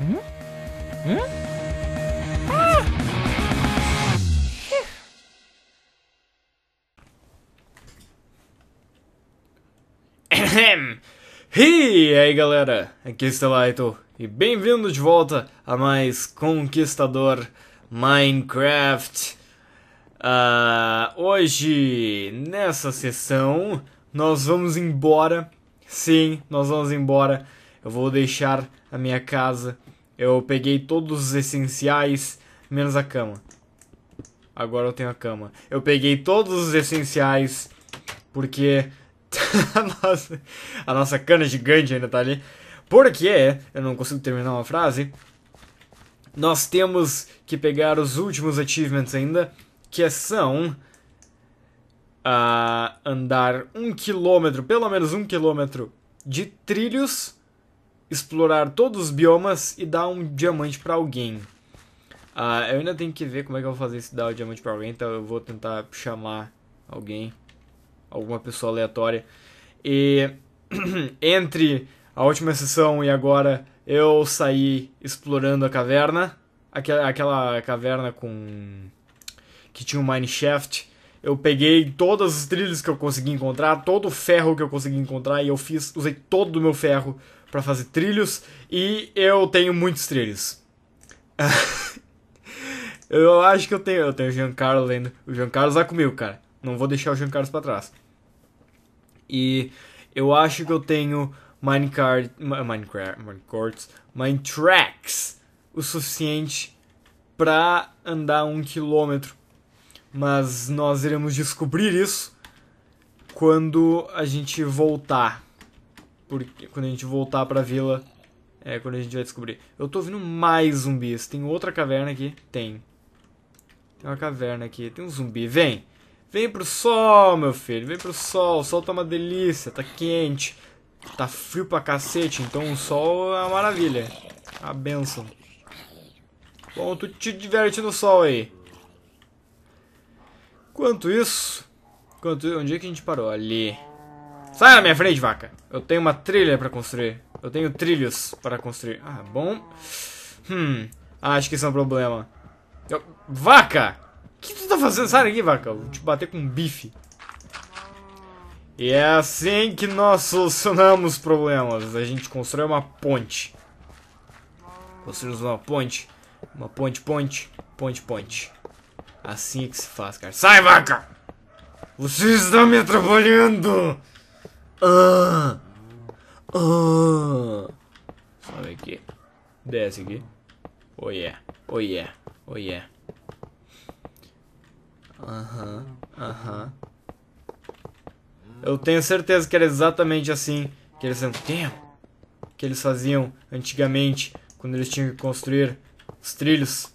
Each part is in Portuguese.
Hum? Ah! hum? Hum? Ah! e aí galera, aqui está Laito e bem-vindo de volta a mais Conquistador Minecraft. Uh, hoje, nessa sessão, nós vamos embora. Sim, nós vamos embora. Eu vou deixar a minha casa eu peguei todos os essenciais, menos a cama. Agora eu tenho a cama. Eu peguei todos os essenciais, porque a, nossa, a nossa cana gigante ainda tá ali. Porque, eu não consigo terminar uma frase, nós temos que pegar os últimos achievements ainda, que são uh, andar um quilômetro, pelo menos um quilômetro de trilhos explorar todos os biomas e dar um diamante para alguém. Uh, eu ainda tenho que ver como é que eu vou fazer se dar o diamante para alguém, então eu vou tentar chamar alguém, alguma pessoa aleatória. E entre a última sessão e agora eu saí explorando a caverna, aquela, aquela caverna com que tinha um mineshaft. Eu peguei todas as trilhas que eu consegui encontrar, todo o ferro que eu consegui encontrar e eu fiz, usei todo o meu ferro para fazer trilhos e eu tenho muitos trilhos. eu acho que eu tenho, eu tenho o Giancarlo lendo. O Giancarlo tá comigo, cara. Não vou deixar o Giancarlo para trás. E eu acho que eu tenho Minecraft, Minecraft, Minecraft, Minecraft o suficiente para andar um quilômetro. Mas nós iremos descobrir isso quando a gente voltar porque quando a gente voltar pra vila, é quando a gente vai descobrir. Eu tô ouvindo mais zumbis. Tem outra caverna aqui? Tem. Tem uma caverna aqui. Tem um zumbi. Vem! Vem pro sol, meu filho. Vem pro sol. O sol tá uma delícia. Tá quente. Tá frio pra cacete. Então o sol é uma maravilha. A benção. Bom, tu te diverte no sol aí. Quanto isso... Quanto... Onde é que a gente parou? Ali. Sai da minha frente, vaca. Eu tenho uma trilha para construir. Eu tenho trilhos para construir. Ah, bom. Hum, ah, acho que isso é um problema. Eu... Vaca! O que tu tá fazendo? Sai daqui, vaca. Eu vou te bater com um bife. E é assim que nós solucionamos problemas. A gente constrói uma ponte. Construímos uma ponte. Uma ponte, ponte. Ponte, ponte. Assim é que se faz, cara. Sai, vaca! Vocês estão me atrapalhando! Ah, ah. Sobe aqui. Desce aqui. Oh yeah, oh yeah, oh yeah. Aham, uh aham. -huh, uh -huh. Eu tenho certeza que era exatamente assim que eles tempo é? que eles faziam antigamente quando eles tinham que construir os trilhos.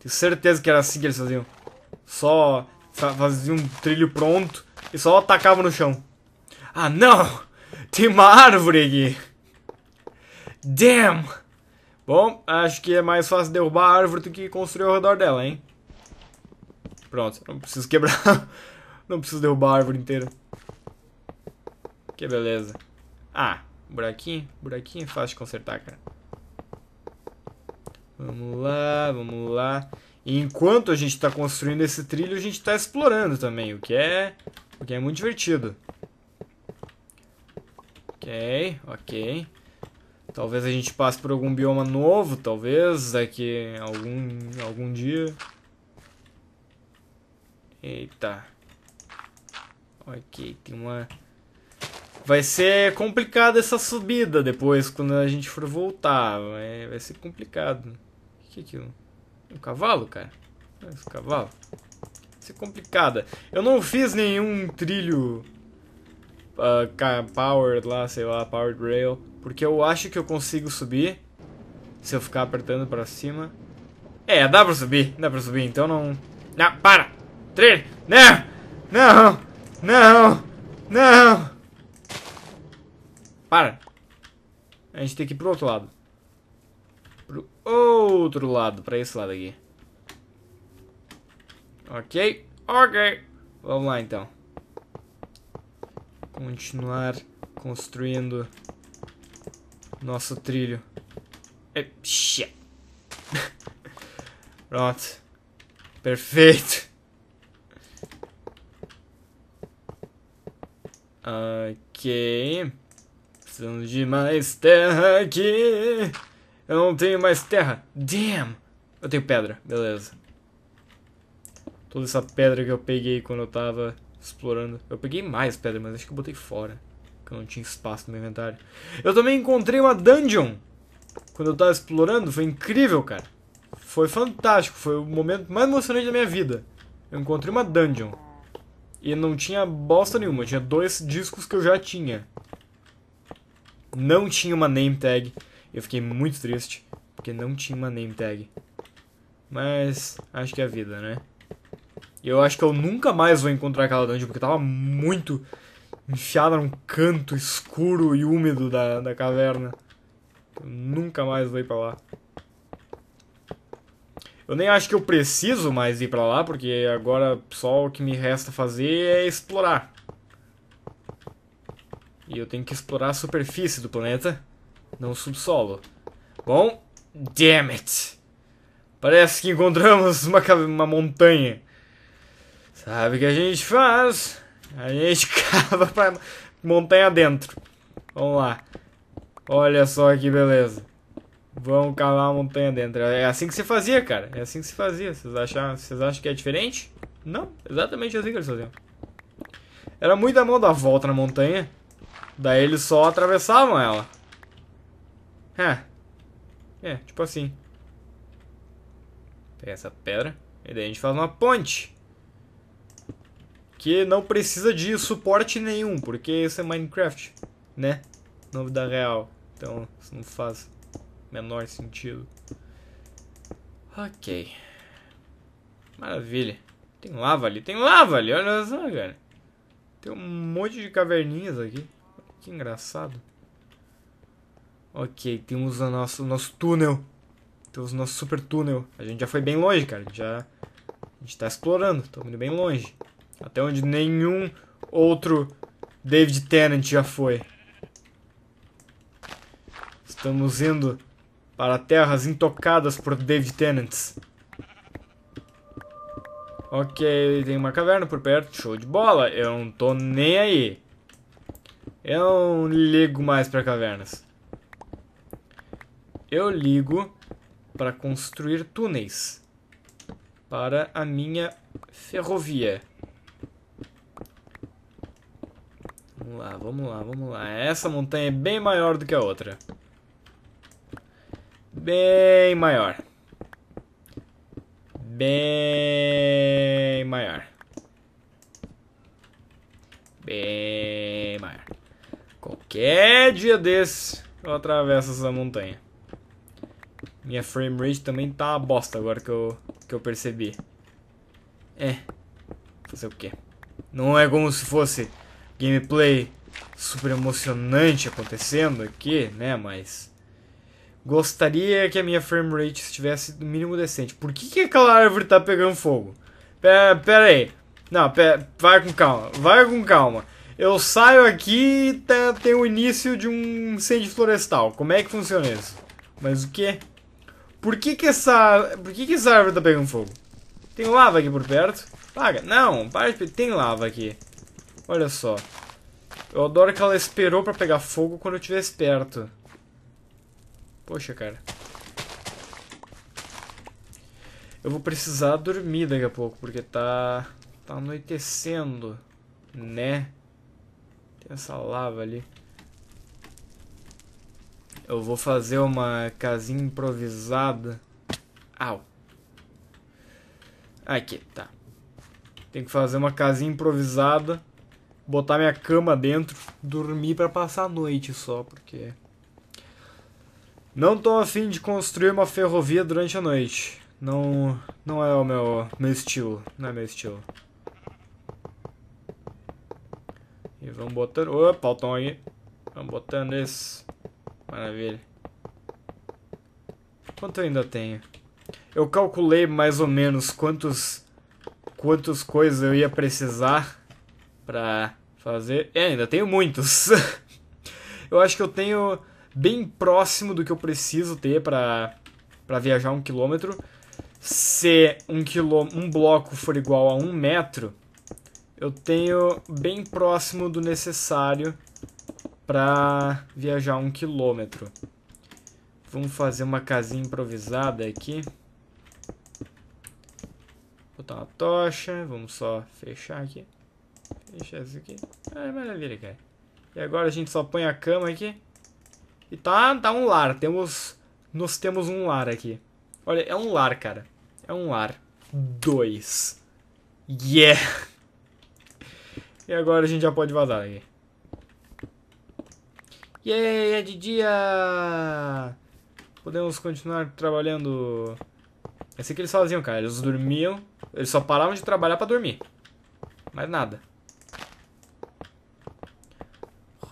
Tenho certeza que era assim que eles faziam. Só faziam um trilho pronto e só atacavam no chão. Ah não! Tem uma árvore aqui! Damn! Bom, acho que é mais fácil derrubar a árvore do que construir ao redor dela, hein? Pronto, não preciso quebrar. não preciso derrubar a árvore inteira. Que beleza. Ah, buraquinho, buraquinho, é fácil de consertar, cara. Vamos lá, vamos lá. enquanto a gente está construindo esse trilho, a gente está explorando também, o que é, o que é muito divertido. Ok, ok. Talvez a gente passe por algum bioma novo, talvez daqui algum algum dia. Eita. Ok, tem uma Vai ser complicado essa subida depois, quando a gente for voltar. Vai, ser complicado. O que é aquilo? Um cavalo, cara? Esse cavalo? Vai ser complicada. Eu não fiz nenhum trilho uh, Powered lá, sei lá, Powered Rail. Porque eu acho que eu consigo subir. Se eu ficar apertando pra cima. É, dá pra subir, dá pra subir, então não... Não, para! Trilha! Não! Não! Não! Não! Para! A gente tem que ir pro outro lado. Pro outro lado, pra esse lado aqui. Ok, ok. Vamos lá então continuar construindo nosso trilho. É, Pronto. Perfeito. Ok. Precisamos de mais terra aqui. Eu não tenho mais terra. Damn. Eu tenho pedra. Beleza. Toda essa pedra que eu peguei quando eu tava explorando. Eu peguei mais pedra, mas acho que eu botei fora. Porque eu não tinha espaço no meu inventário. Eu também encontrei uma dungeon. Quando eu tava explorando, foi incrível, cara. Foi fantástico, foi o momento mais emocionante da minha vida. Eu encontrei uma dungeon. E não tinha bosta nenhuma, tinha dois discos que eu já tinha. Não tinha uma name tag. Eu fiquei muito triste, porque não tinha uma name tag. Mas acho que é a vida, né? E eu acho que eu nunca mais vou encontrar aquela dungeon, porque tava muito enfiada num canto escuro e úmido da, da caverna. Eu nunca mais vou ir pra lá. Eu nem acho que eu preciso mais ir pra lá, porque agora só o que me resta fazer é explorar. E eu tenho que explorar a superfície do planeta, não o subsolo. Bom, damn it! Parece que encontramos uma, uma montanha. Sabe o que a gente faz? A gente cava pra montanha dentro. Vamos lá. Olha só que beleza. Vamos cavar a montanha dentro. É assim que você fazia, cara. É assim que se fazia. Vocês acham, vocês acham que é diferente? Não, exatamente assim que eles faziam. Era muito a mão da volta na montanha. Daí eles só atravessavam ela. É, é tipo assim. Pega essa pedra. E daí a gente faz uma ponte que não precisa de suporte nenhum, porque isso é Minecraft, né? Na vida real. Então, isso não faz menor sentido. Ok. Maravilha. Tem lava ali, tem lava ali, olha só, cara. Tem um monte de caverninhas aqui. Que engraçado. Ok, temos o nosso, nosso túnel. Temos o nosso super túnel. A gente já foi bem longe, cara. Já, a gente tá explorando, estamos indo bem longe. Até onde nenhum outro David Tennant já foi. Estamos indo para terras intocadas por David Tennant. Ok, tem uma caverna por perto, show de bola. Eu não tô nem aí. Eu não ligo mais para cavernas. Eu ligo para construir túneis para a minha ferrovia. Vamos lá, vamos lá, vamos lá. Essa montanha é bem maior do que a outra. Bem maior. Bem maior. Bem maior. Qualquer dia desse eu atravesso essa montanha. Minha frame rate também tá uma bosta agora que eu, que eu percebi. É. Fazer o quê? Não é como se fosse gameplay super emocionante acontecendo aqui, né? Mas gostaria que a minha frame rate estivesse no mínimo decente. Por que, que aquela árvore tá pegando fogo? Pera, pera aí. Não, pera, vai com calma. Vai com calma. Eu saio aqui e tá, tem o início de um incêndio florestal. Como é que funciona isso? Mas o quê? Por que que essa, por que que essa árvore tá pegando fogo? Tem lava aqui por perto? Paga. Não, para de... Tem lava aqui. Olha só. Eu adoro que ela esperou pra pegar fogo quando eu estivesse perto. Poxa, cara. Eu vou precisar dormir daqui a pouco, porque tá. tá anoitecendo. Né? Tem essa lava ali. Eu vou fazer uma casinha improvisada. Au. Aqui, tá. Tem que fazer uma casinha improvisada botar minha cama dentro, dormir para passar a noite só, porque não tô afim de construir uma ferrovia durante a noite. Não, não é o meu, meu estilo, não é meu estilo. E vamos botando, opa, o tom aí. Vamos botando esse. Maravilha. Quanto eu ainda tenho? Eu calculei mais ou menos quantos quantas coisas eu ia precisar para fazer. É, ainda tenho muitos. eu acho que eu tenho bem próximo do que eu preciso ter para para viajar um quilômetro. Se um, quilô, um bloco for igual a um metro, eu tenho bem próximo do necessário para viajar um quilômetro. Vamos fazer uma casinha improvisada aqui. Botar uma tocha, vamos só fechar aqui. Deixa isso aqui. Ah, é maravilha, cara. É. E agora a gente só põe a cama aqui. E tá, tá um lar. Temos, nós temos um lar aqui. Olha, é um lar, cara. É um lar. Dois. Yeah! E agora a gente já pode vazar aqui. Yay, é de dia! Podemos continuar trabalhando. É assim que eles faziam, cara. Eles dormiam. Eles só paravam de trabalhar para dormir. Mais nada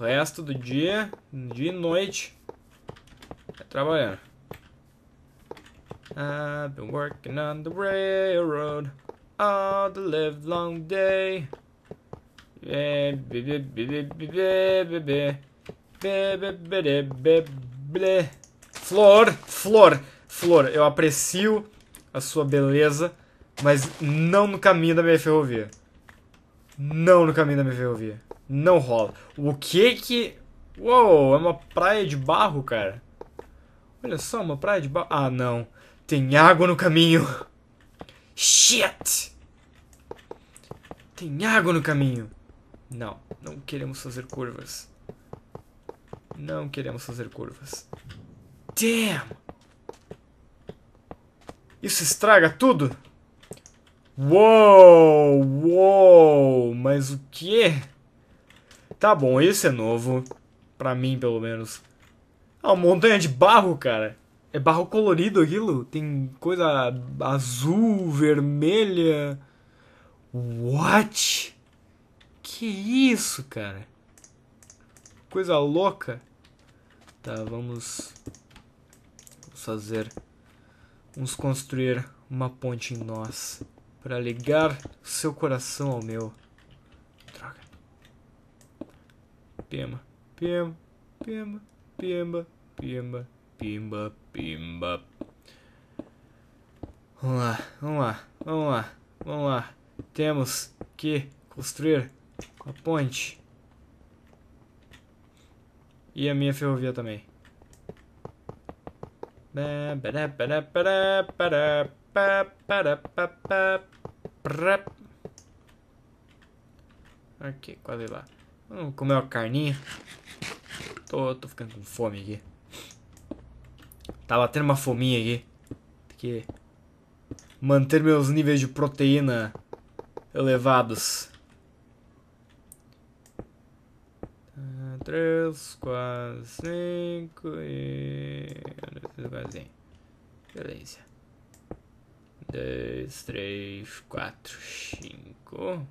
resto do dia, dia e noite, é trabalhando. I've been working on the railroad all the live long day. Yeah, be, be, be, flor, flor, flor, eu aprecio a sua beleza, mas não no caminho da minha ferrovia. Não no caminho da minha ferrovia. Não rola. O que que... Uou, é uma praia de barro, cara. Olha só, uma praia de barro. Ah, não. Tem água no caminho. Shit! Tem água no caminho. Não, não queremos fazer curvas. Não queremos fazer curvas. Damn! Isso estraga tudo? Uou! Uou! Mas o que? Tá bom, esse é novo. Pra mim, pelo menos. Ah, uma montanha de barro, cara. É barro colorido aquilo? Tem coisa azul, vermelha. What? Que isso, cara? Coisa louca. Tá, vamos. Vamos fazer. Vamos construir uma ponte em nós. para ligar seu coração ao meu. pima, pima, pima, pima, pima, pimba, pimba. Vamos lá, vamos lá, vamos lá, vamos lá. Temos que construir a ponte. E a minha ferrovia também. Ok, quase lá. Vamos comer uma carninha. Tô, tô ficando com fome aqui. tava tá batendo uma fominha aqui. Tem que manter meus níveis de proteína elevados. Três, quatro, cinco e... Beleza. Dois, três, quatro, cinco...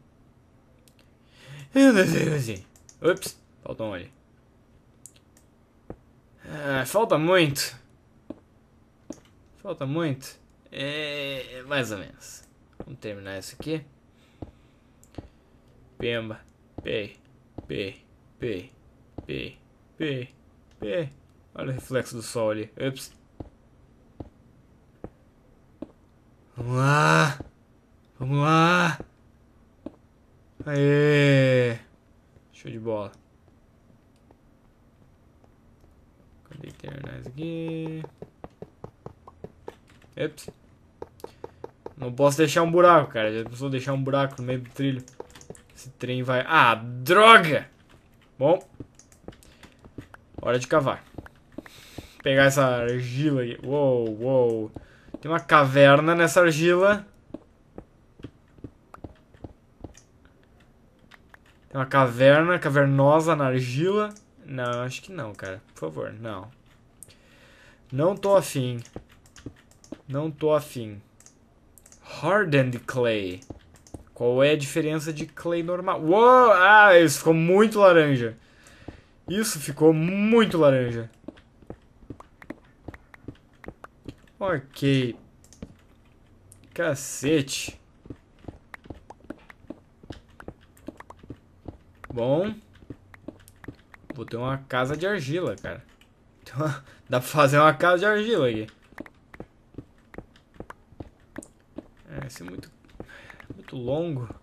Eu não sei, não Ups, faltou um olho. Ah, falta muito. Falta muito. É, é, mais ou menos. Vamos terminar isso aqui. Pemba. p, p, p, p, p, p. Olha o reflexo do sol ali. Ups. Vamos lá. Vamos lá. Aê! Show de bola. Cadê internalize aqui? Eps. Não posso deixar um buraco, cara. Já precisou deixar um buraco no meio do trilho. Esse trem vai... Ah, droga! Bom. Hora de cavar. pegar essa argila aqui. Uou, uou. Tem uma caverna nessa argila. Uma caverna, cavernosa na argila. Não, acho que não, cara. Por favor, não. Não tô afim. Não tô afim. Hardened clay. Qual é a diferença de clay normal? Uou! Ah, isso ficou muito laranja. Isso ficou muito laranja. Ok. Cacete. Bom. Vou ter uma casa de argila, cara. dá pra fazer uma casa de argila aqui. É, esse é muito, muito longo.